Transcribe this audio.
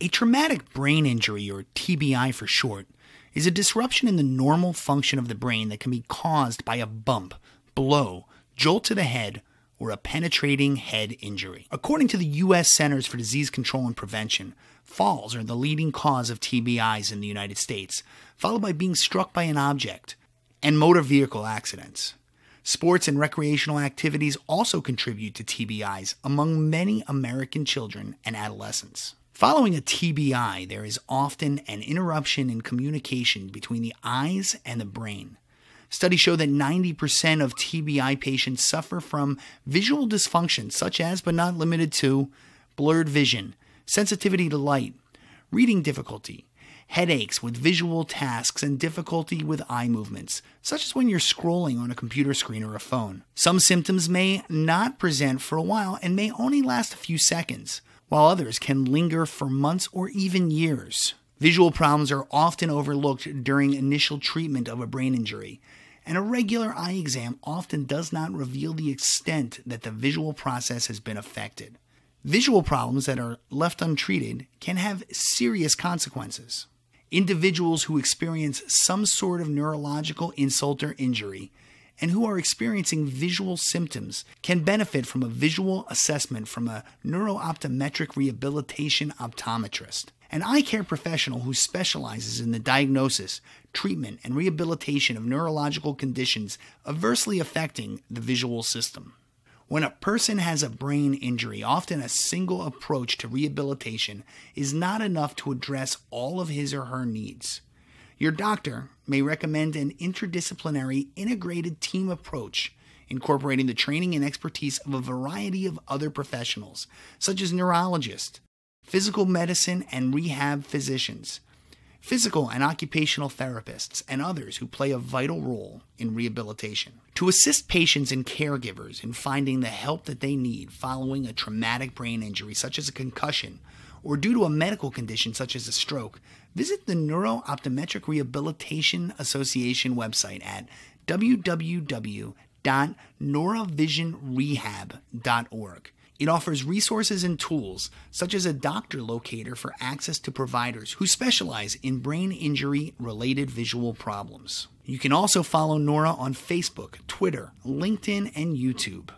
A traumatic brain injury, or TBI for short, is a disruption in the normal function of the brain that can be caused by a bump, blow, jolt to the head, or a penetrating head injury. According to the U.S. Centers for Disease Control and Prevention, falls are the leading cause of TBIs in the United States, followed by being struck by an object and motor vehicle accidents. Sports and recreational activities also contribute to TBIs among many American children and adolescents. Following a TBI, there is often an interruption in communication between the eyes and the brain. Studies show that 90% of TBI patients suffer from visual dysfunction, such as, but not limited to, blurred vision, sensitivity to light, reading difficulty, headaches with visual tasks, and difficulty with eye movements, such as when you're scrolling on a computer screen or a phone. Some symptoms may not present for a while and may only last a few seconds while others can linger for months or even years. Visual problems are often overlooked during initial treatment of a brain injury, and a regular eye exam often does not reveal the extent that the visual process has been affected. Visual problems that are left untreated can have serious consequences. Individuals who experience some sort of neurological insult or injury and who are experiencing visual symptoms can benefit from a visual assessment from a neurooptometric rehabilitation optometrist. An eye care professional who specializes in the diagnosis, treatment, and rehabilitation of neurological conditions adversely affecting the visual system. When a person has a brain injury, often a single approach to rehabilitation is not enough to address all of his or her needs. Your doctor may recommend an interdisciplinary, integrated team approach incorporating the training and expertise of a variety of other professionals, such as neurologists, physical medicine and rehab physicians, physical and occupational therapists, and others who play a vital role in rehabilitation. To assist patients and caregivers in finding the help that they need following a traumatic brain injury, such as a concussion, or due to a medical condition such as a stroke, visit the Neurooptometric Rehabilitation Association website at www.noravisionrehab.org. It offers resources and tools, such as a doctor locator for access to providers who specialize in brain injury related visual problems. You can also follow Nora on Facebook, Twitter, LinkedIn, and YouTube.